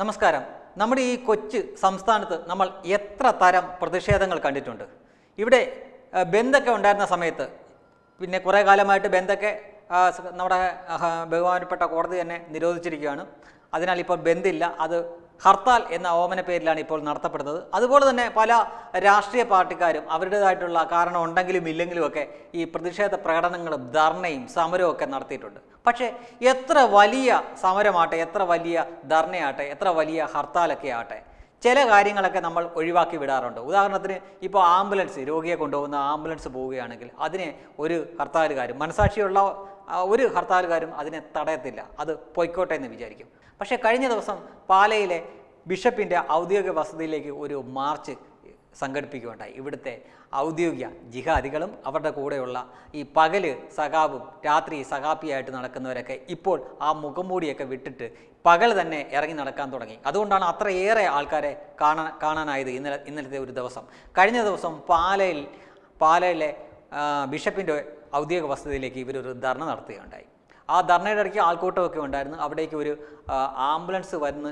നമസ്കാരം നമ്മുടെ ഈ കൊച്ച് സംസ്ഥാനത്ത് നമ്മൾ എത്ര തരം പ്രതിഷേധങ്ങൾ കണ്ടിട്ടുണ്ട് ഇവിടെ ബന്ധൊക്കെ ഉണ്ടായിരുന്ന സമയത്ത് പിന്നെ കുറേ കാലമായിട്ട് ബന്ധൊക്കെ നമ്മുടെ ബഹുമാനപ്പെട്ട കോടതി തന്നെ നിരോധിച്ചിരിക്കുകയാണ് അതിനാൽ ഇപ്പോൾ ബന്ധില്ല അത് ഹർത്താൽ എന്ന ഓമന പേരിലാണ് ഇപ്പോൾ നടത്തപ്പെടുന്നത് അതുപോലെ തന്നെ പല രാഷ്ട്രീയ പാർട്ടിക്കാരും അവരുടേതായിട്ടുള്ള കാരണം ഉണ്ടെങ്കിലും ഇല്ലെങ്കിലും ഒക്കെ ഈ പ്രതിഷേധ പ്രകടനങ്ങളും ധർണയും സമരവും ഒക്കെ നടത്തിയിട്ടുണ്ട് പക്ഷേ എത്ര വലിയ സമരമാട്ടെ എത്ര വലിയ ധർണയാട്ടെ എത്ര വലിയ ഹർത്താലൊക്കെ ആട്ടെ ചില കാര്യങ്ങളൊക്കെ നമ്മൾ ഒഴിവാക്കി വിടാറുണ്ട് ഉദാഹരണത്തിന് ഇപ്പോൾ ആംബുലൻസ് രോഗിയെ കൊണ്ടുപോകുന്ന ആംബുലൻസ് പോവുകയാണെങ്കിൽ അതിനെ ഒരു ഹർത്താലുകാരും മനസാക്ഷിയുള്ള ഒരു ഹർത്താലുകാരും അതിനെ തടയത്തില്ല അത് പൊയ്ക്കോട്ടെ എന്ന് വിചാരിക്കും പക്ഷേ കഴിഞ്ഞ ദിവസം പാലയിലെ ബിഷപ്പിൻ്റെ ഔദ്യോഗിക വസതിയിലേക്ക് ഒരു മാർച്ച് സംഘടിപ്പിക്കുകയുണ്ടായി ഇവിടുത്തെ ഔദ്യോഗിക ജിഹാദികളും അവരുടെ കൂടെയുള്ള ഈ പകല് സഖാവും രാത്രി സഖാപ്പിയായിട്ട് നടക്കുന്നവരൊക്കെ ഇപ്പോൾ ആ മുഖംമൂടിയൊക്കെ വിട്ടിട്ട് പകൽ തന്നെ ഇറങ്ങി നടക്കാൻ തുടങ്ങി അതുകൊണ്ടാണ് അത്രയേറെ ആൾക്കാരെ കാണാൻ കാണാനായത് ഇന്നലെ ഇന്നലത്തെ ഒരു ദിവസം കഴിഞ്ഞ ദിവസം പാലയിൽ പാലയിലെ ബിഷപ്പിൻ്റെ ഔദ്യോഗിക വസതിയിലേക്ക് ഇവരൊരു ധർണ നടത്തുകയുണ്ടായി ആ ധർണയുടെ ഇടയ്ക്ക് ആൾക്കൂട്ടമൊക്കെ ഉണ്ടായിരുന്നു അവിടേക്ക് ഒരു ആംബുലൻസ് വരുന്ന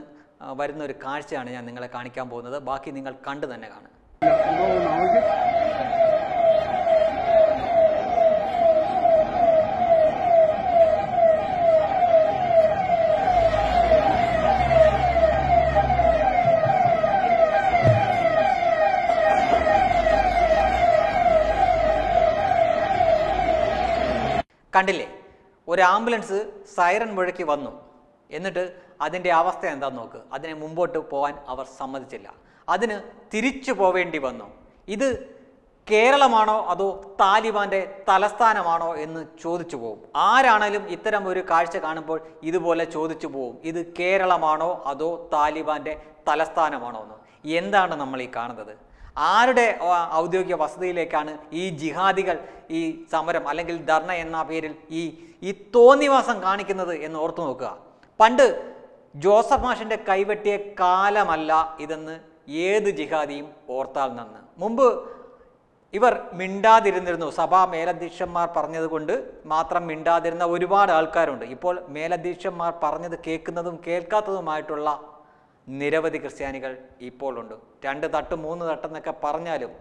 വരുന്ന ഒരു കാഴ്ചയാണ് ഞാൻ നിങ്ങളെ കാണിക്കാൻ പോകുന്നത് ബാക്കി നിങ്ങൾ കണ്ടു തന്നെ കാണും കണ്ടില്ലേ ഒരു ആംബുലൻസ് സൈറൺ മുഴക്കി വന്നു എന്നിട്ട് അതിൻ്റെ അവസ്ഥ എന്താണെന്ന് നോക്ക് അതിനെ മുമ്പോട്ട് പോകാൻ അവർ സമ്മതിച്ചില്ല അതിന് തിരിച്ചു പോവേണ്ടി വന്നു ഇത് കേരളമാണോ അതോ താലിബാൻ്റെ തലസ്ഥാനമാണോ എന്ന് ചോദിച്ചു പോകും ആരാണേലും ഇത്തരം ഒരു കാഴ്ച കാണുമ്പോൾ ഇതുപോലെ ചോദിച്ചു പോകും ഇത് കേരളമാണോ അതോ താലിബാൻ്റെ തലസ്ഥാനമാണോ എന്ന് എന്താണ് നമ്മൾ ഈ കാണുന്നത് ആരുടെ ഔദ്യോഗിക വസതിയിലേക്കാണ് ഈ ജിഹാദികൾ ഈ സമരം അല്ലെങ്കിൽ ധർണ എന്ന പേരിൽ ഈ ഈ തോന്നിവാസം കാണിക്കുന്നത് എന്ന് ഓർത്തു നോക്കുക പണ്ട് ജോസഫ് മാഷിൻ്റെ കൈവെട്ടിയ കാലമല്ല ഇതെന്ന് ഏത് ജിഹാദിയും ഓർത്താൽ നിന്ന് മുമ്പ് ഇവർ മിണ്ടാതിരുന്നിരുന്നു സഭാ മേലധ്യക്ഷന്മാർ പറഞ്ഞതുകൊണ്ട് മാത്രം മിണ്ടാതിരുന്ന ഒരുപാട് ആൾക്കാരുണ്ട് ഇപ്പോൾ മേലധ്യക്ഷന്മാർ പറഞ്ഞത് കേൾക്കുന്നതും കേൾക്കാത്തതുമായിട്ടുള്ള നിരവധി ക്രിസ്ത്യാനികൾ ഇപ്പോഴുണ്ട് രണ്ട് തട്ട് മൂന്ന് തട്ടെന്നൊക്കെ പറഞ്ഞാലും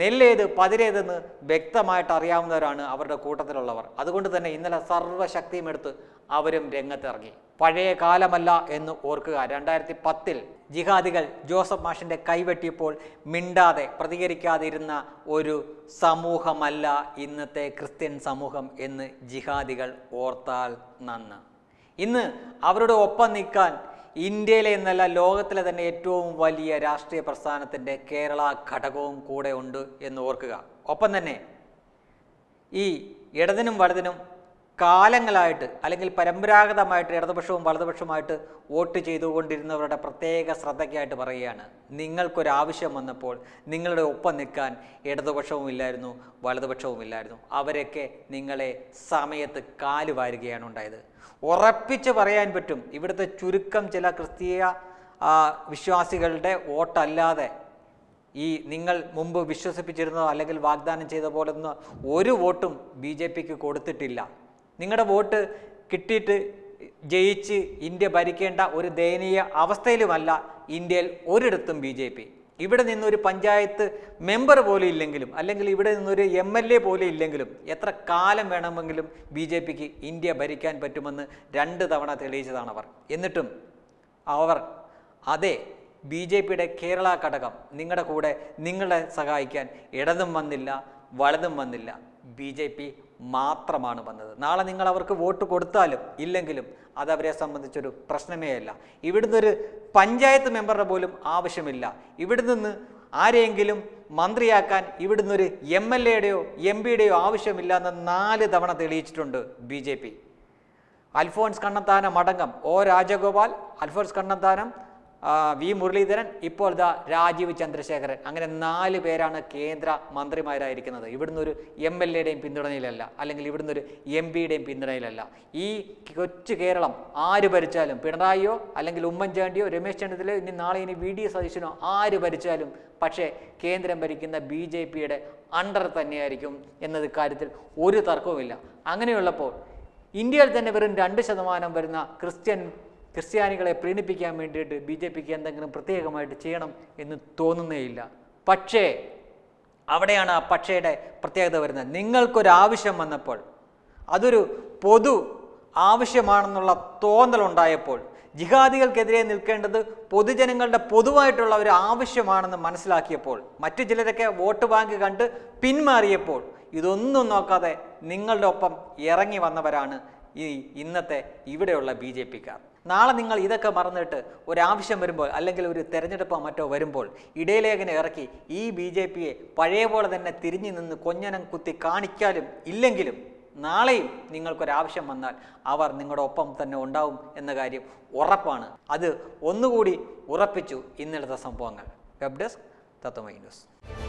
നെല്ലേത് പതിരേതെന്ന് വ്യക്തമായിട്ട് അറിയാവുന്നവരാണ് അവരുടെ കൂട്ടത്തിലുള്ളവർ അതുകൊണ്ട് തന്നെ ഇന്നലെ സർവ്വശക്തിയും എടുത്ത് അവരും രംഗത്തിറങ്ങി പഴയ കാലമല്ല എന്ന് ഓർക്കുക രണ്ടായിരത്തി പത്തിൽ ജിഹാദികൾ ജോസഫ് മാഷിൻ്റെ കൈവെട്ടിയപ്പോൾ മിണ്ടാതെ പ്രതികരിക്കാതിരുന്ന ഒരു സമൂഹമല്ല ഇന്നത്തെ ക്രിസ്ത്യൻ സമൂഹം എന്ന് ജിഹാദികൾ ഓർത്താൽ നന്ന് ഇന്ന് അവരുടെ ഒപ്പം നിൽക്കാൻ ഇന്ത്യയിലെ എന്നല്ല ലോകത്തിലെ തന്നെ ഏറ്റവും വലിയ രാഷ്ട്രീയ പ്രസ്ഥാനത്തിൻ്റെ കേരള ഘടകവും കൂടെ ഉണ്ട് എന്ന് ഓർക്കുക ഒപ്പം തന്നെ ഈ ഇടതിനും വലതിനും കാലങ്ങളായിട്ട് അല്ലെങ്കിൽ പരമ്പരാഗതമായിട്ട് ഇടതുപക്ഷവും വലതുപക്ഷവുമായിട്ട് വോട്ട് ചെയ്തുകൊണ്ടിരുന്നവരുടെ പ്രത്യേക ശ്രദ്ധയ്ക്കായിട്ട് പറയുകയാണ് നിങ്ങൾക്കൊരാവശ്യം വന്നപ്പോൾ നിങ്ങളുടെ ഒപ്പം നിൽക്കാൻ ഇടതുപക്ഷവും ഇല്ലായിരുന്നു വലതുപക്ഷവും ഇല്ലായിരുന്നു അവരൊക്കെ നിങ്ങളെ സമയത്ത് വാരുകയാണ് ഉണ്ടായത് ഉറപ്പിച്ച് പറയാൻ പറ്റും ഇവിടുത്തെ ചുരുക്കം ചില ക്രിസ്തീയ വിശ്വാസികളുടെ വോട്ടല്ലാതെ ഈ നിങ്ങൾ മുമ്പ് വിശ്വസിപ്പിച്ചിരുന്നോ അല്ലെങ്കിൽ വാഗ്ദാനം ചെയ്ത പോലെ ഒരു വോട്ടും ബി ജെ പിക്ക് കൊടുത്തിട്ടില്ല നിങ്ങളുടെ വോട്ട് കിട്ടിയിട്ട് ജയിച്ച് ഇന്ത്യ ഭരിക്കേണ്ട ഒരു ദയനീയ അവസ്ഥയിലുമല്ല ഇന്ത്യയിൽ ഒരിടത്തും ബി ജെ പി ഇവിടെ നിന്നൊരു പഞ്ചായത്ത് മെമ്പർ പോലും ഇല്ലെങ്കിലും അല്ലെങ്കിൽ ഇവിടെ നിന്നൊരു എം എൽ എ പോലും ഇല്ലെങ്കിലും എത്ര കാലം വേണമെങ്കിലും ബി ജെ പിക്ക് ഇന്ത്യ ഭരിക്കാൻ പറ്റുമെന്ന് രണ്ട് തവണ തെളിയിച്ചതാണ് അവർ എന്നിട്ടും അവർ അതേ ബി ജെ പിയുടെ കേരള ഘടകം നിങ്ങളുടെ കൂടെ നിങ്ങളെ സഹായിക്കാൻ ഇടതും വന്നില്ല വലതും വന്നില്ല ബി ജെ പി മാത്രമാണ് വന്നത് നാളെ നിങ്ങൾ അവർക്ക് വോട്ട് കൊടുത്താലും ഇല്ലെങ്കിലും അത് അവരെ സംബന്ധിച്ചൊരു പ്രശ്നമേ അല്ല ഇവിടുന്ന് ഒരു പഞ്ചായത്ത് മെമ്പറുടെ പോലും ആവശ്യമില്ല ഇവിടെ നിന്ന് ആരെയെങ്കിലും മന്ത്രിയാക്കാൻ ഇവിടുന്ന് ഒരു എം എൽ എയുടെയോ എം പിയുടെയോ ആവശ്യമില്ല എന്ന് നാല് തവണ തെളിയിച്ചിട്ടുണ്ട് B J P Alphons Kannanthanam അടങ്കം ഒ രാജഗോപാൽ അൽഫോൺസ് കണ്ണന്താനം വി മുരളീധരൻ ഇപ്പോൾ ദാ രാജീവ് ചന്ദ്രശേഖരൻ അങ്ങനെ നാല് പേരാണ് കേന്ദ്ര മന്ത്രിമാരായിരിക്കുന്നത് ഇവിടുന്ന് ഒരു എം എൽ എയുടെയും പിന്തുണയിലല്ല അല്ലെങ്കിൽ ഇവിടുന്ന് ഒരു എം പിയുടെയും പിന്തുണയിലല്ല ഈ കൊച്ചു കേരളം ആര് ഭരിച്ചാലും പിണറായിയോ അല്ലെങ്കിൽ ഉമ്മൻചാണ്ടിയോ രമേശ് ചെന്നിത്തലയോ ഇനി നാളെ ഇനി വി ഡി സതീശനോ ആര് ഭരിച്ചാലും പക്ഷേ കേന്ദ്രം ഭരിക്കുന്ന ബി ജെ പിയുടെ അണ്ടർ തന്നെയായിരിക്കും എന്നത് കാര്യത്തിൽ ഒരു തർക്കവുമില്ല അങ്ങനെയുള്ളപ്പോൾ ഇന്ത്യയിൽ തന്നെ വെറും രണ്ട് ശതമാനം വരുന്ന ക്രിസ്ത്യൻ ക്രിസ്ത്യാനികളെ പ്രീണിപ്പിക്കാൻ വേണ്ടിയിട്ട് ബി ജെ പിക്ക് എന്തെങ്കിലും പ്രത്യേകമായിട്ട് ചെയ്യണം എന്ന് തോന്നുന്നേയില്ല പക്ഷേ അവിടെയാണ് ആ പക്ഷയുടെ പ്രത്യേകത വരുന്നത് നിങ്ങൾക്കൊരാവശ്യം വന്നപ്പോൾ അതൊരു പൊതു ആവശ്യമാണെന്നുള്ള തോന്നലുണ്ടായപ്പോൾ ജിഹാദികൾക്കെതിരെ നിൽക്കേണ്ടത് പൊതുജനങ്ങളുടെ പൊതുവായിട്ടുള്ള ഒരു ആവശ്യമാണെന്ന് മനസ്സിലാക്കിയപ്പോൾ മറ്റു ചിലരൊക്കെ വോട്ട് ബാങ്ക് കണ്ട് പിന്മാറിയപ്പോൾ ഇതൊന്നും നോക്കാതെ നിങ്ങളുടെ ഒപ്പം ഇറങ്ങി വന്നവരാണ് ഈ ഇന്നത്തെ ഇവിടെയുള്ള ബി ജെ പിക്കാർ നാളെ നിങ്ങൾ ഇതൊക്കെ മറന്നിട്ട് ഒരാവശ്യം വരുമ്പോൾ അല്ലെങ്കിൽ ഒരു തെരഞ്ഞെടുപ്പോ മറ്റോ വരുമ്പോൾ ഇടയിലേഖനം ഇറക്കി ഈ ബി ജെ പിയെ പഴയ പോലെ തന്നെ തിരിഞ്ഞു നിന്ന് കൊഞ്ഞനം കുത്തി കാണിക്കാലും ഇല്ലെങ്കിലും നാളെയും നിങ്ങൾക്കൊരാവശ്യം വന്നാൽ അവർ നിങ്ങളുടെ ഒപ്പം തന്നെ ഉണ്ടാവും എന്ന കാര്യം ഉറപ്പാണ് അത് ഒന്നുകൂടി ഉറപ്പിച്ചു ഇന്നലത്തെ സംഭവങ്ങൾ വെബ് ഡെസ്ക് തത്വമൈ ന്യൂസ്